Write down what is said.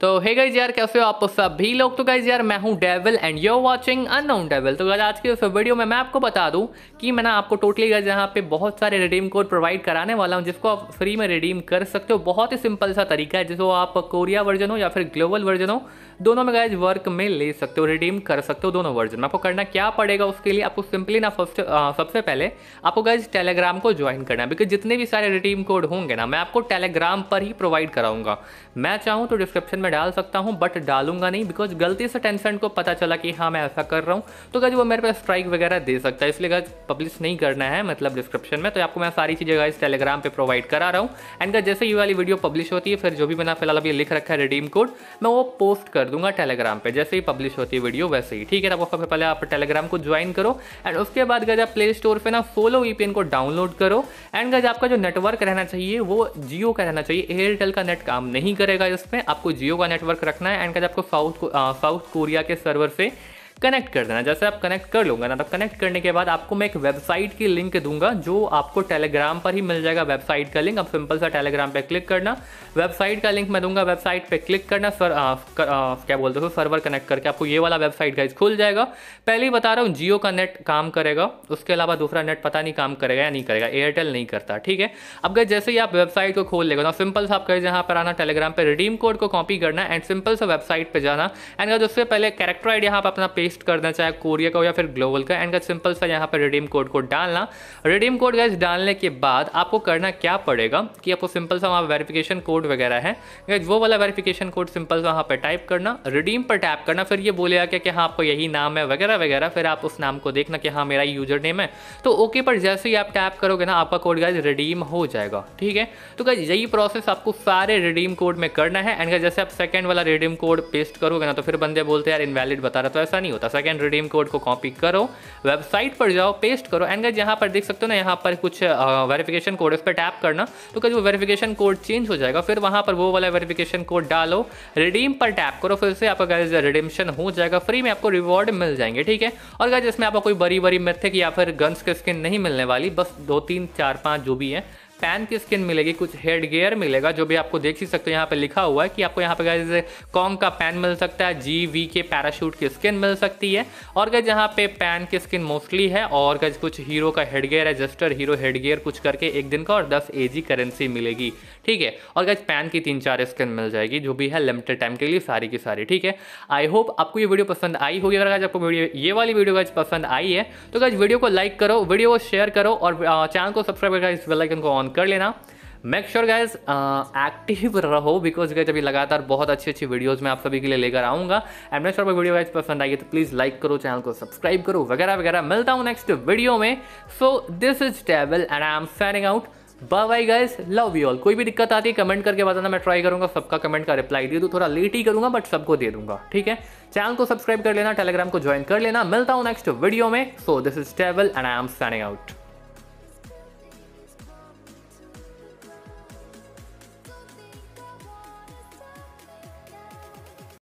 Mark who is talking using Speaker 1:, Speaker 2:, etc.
Speaker 1: तो hey guys यार कैसे हो आप तो सभी लोग तो गाइज यार मैं हूँ devil and you watching unknown devil तो गाइज आज की इस वीडियो में मैं आपको बता दूं कि मैं ना आपको टोटली गाइज यहाँ पे बहुत सारे रिडीम कोड प्रोवाइड कराने वाला हूँ जिसको आप फ्री में रिडीम कर सकते हो बहुत ही सिंपल सा तरीका है जिसको आप कोरिया वर्जन हो या फिर ग्लोबल वर्जन हो दोनों में गाइज वर्क में ले सकते हो रिडीम कर सकते हो दोनों वर्जन में आपको करना क्या पड़ेगा उसके लिए आपको सिंपली ना फर्स्ट सबसे पहले आपको गाइज टेलीग्राम को ज्वाइन करना है बिकॉज जितने भी सारे रिडीम कोड होंगे ना मैं आपको टेलीग्राम पर ही प्रोवाइड कराऊंगा मैं चाहूँ तो डिस्क्रिप्शन में डाल सकता हूँ बट डालूंगा नहीं बिकॉज गलती से टेंसेंट को पता चला कि हाँ मैं ऐसा कर रहा हूँ तो गाइज वो मेरे पे स्ट्राइक वगैरह दे सकता है इसलिए गाइज पब्लिश नहीं करना है मतलब डिस्क्रिप्शन में तो आपको मैं सारी चीज़ें गाइज टेलीग्राम पर प्रोवाइड करा रहा हूँ एंड जैसे ये वाली वीडियो पब्लिश होती है फिर जो भी मैंने फिलहाल अभी लिख रखा है रिडीम कोड मैं वो पोस्ट कर कर दूंगा टेलीग्राम पे जैसे ही पब्लिश होती है वीडियो वैसे ही ठीक है ना सबसे पहले आप टेलीग्राम को ज्वाइन करो एंड उसके बाद गज आप प्ले स्टोर पर ना सोलो वीपीएन को डाउनलोड करो एंड गज आपका जो नेटवर्क रहना चाहिए वो जियो का रहना चाहिए एयरटेल का नेट काम नहीं करेगा इसमें आपको जियो का नेटवर्क रखना है एंड गज आपको साउथ साउथ कोरिया के सर्वर से कनेक्ट कर देना जैसे आप कनेक्ट कर लोगे ना तो कनेक्ट करने के बाद आपको मैं एक वेबसाइट की लिंक दूंगा जो आपको टेलीग्राम पर ही मिल जाएगा वेबसाइट का लिंक अब सिंपल सा टेलीग्राम पर क्लिक करना वेबसाइट का लिंक मैं दूंगा वेबसाइट पर क्लिक करना सर आ, कर, आ, क्या बोलते हो सर्वर कनेक्ट करके आपको ये वाला वेबसाइट गाइज खुल जाएगा पहले ही बता रहा हूँ जियो का नेट काम करेगा उसके अलावा दूसरा नेट पता नहीं काम करेगा या नहीं करेगा एयरटेल नहीं करता ठीक है अब गए जैसे ही आप वेबसाइट को खोल लेगा ना तो सिंपल सा आप यहाँ पर आना टेलीग्राम पर रिडीम कोड को कॉपी करना एंड सिंपल सा वेबसाइट पर जाना एंड उससे पहले कैरेक्टर आइड यहाँ पर अपना पेज पेस्ट करना चाहे कोरिया का हो या फिर ग्लोबल का एंड का सिंपल सा यहाँ पर रिडीम कोड को डालना रिडीम कोड गैस डालने के बाद आपको करना क्या पड़ेगा कि आपको सिंपल सा वहाँ वेरिफिकेशन कोड वगैरह है गैस वो वाला वेरिफिकेशन कोड सिंपल सा वहाँ पर टाइप करना रिडीम पर टाइप करना फिर ये बोलेगा क्या कि हाँ आपको यही नाम है वगैरह वगैरह फिर आप उस नाम को देखना कि हाँ मेरा यूजर नेम है तो ओके पर जैसे ही आप टैप करोगे ना आपका कोड गैस रिडीम हो जाएगा ठीक है तो गैस यही प्रोसेस आपको सारे रिडीम कोड में करना है एंड जैसे आप सेकेंड वाला रिडीम कोड पेस्ट करोगे ना तो फिर बंदे बोलते यार इनवैलिड बता रहा तो ऐसा नहीं होता सेकेंड रिडीम कोड को कॉपी करो वेबसाइट पर जाओ पेस्ट करो एंड गाइज यहाँ पर देख सकते हो ना यहाँ पर कुछ वेरिफिकेशन कोड इस पर टैप करना तो क्या वो वेरिफिकेशन कोड चेंज हो जाएगा फिर वहाँ पर वो वाला वेरिफिकेशन कोड डालो रिडीम पर टैप करो फिर से आपका गैस रिडीमशन हो जाएगा फ्री में आपको रिवॉर्ड मिल जाएंगे ठीक है और गैस इसमें आपको कोई बड़ी बड़ी मिथिक या फिर गन्स के स्किन नहीं मिलने वाली बस दो तीन चार पाँच जो भी है पैन की स्किन मिलेगी कुछ हेड गेयर मिलेगा जो भी आपको देख ही सकते हो यहाँ पे लिखा हुआ है कि आपको यहाँ पे गाइज कॉन्ग का पैन मिल सकता है जी वी के पैराशूट की स्किन मिल सकती है और गज यहाँ पे पैन की स्किन मोस्टली है और गज कुछ हीरो का हेड गेयर है जस्टर हीरो हेड गेयर कुछ करके एक दिन का और दस ए करेंसी मिलेगी ठीक है और गज पैन की तीन चार स्किन मिल जाएगी जो भी है लिमिटेड टाइम के लिए सारी की सारी ठीक है आई होप आपको ये वीडियो पसंद आई होगी अगर आपको ये वाली वीडियो गज पसंद आई है तो गज वीडियो को लाइक करो वीडियो को शेयर करो और चैनल को सब्सक्राइब करके इस बेलाइकन को ऑन ऑन कर लेना मेक श्योर गाइज एक्टिव रहो बिकॉज गाइज अभी लगातार बहुत अच्छी अच्छी वीडियोज़ मैं आप सभी के लिए लेकर आऊँगा and make sure video guys पसंद आएगी तो प्लीज़ लाइक करो चैनल को सब्सक्राइब करो वगैरह वगैरह मिलता हूँ नेक्स्ट वीडियो में so this is table and I am signing out bye bye guys love you all कोई भी दिक्कत आती है कमेंट करके बताना मैं ट्राई करूंगा सबका कमेंट का रिप्लाई दे दूँ थोड़ा लेट ही करूंगा बट सबको दे दूंगा ठीक है चैनल को सब्सक्राइब कर लेना टेलीग्राम को ज्वाइन कर लेना मिलता हूँ नेक्स्ट वीडियो में so this is table and I am signing out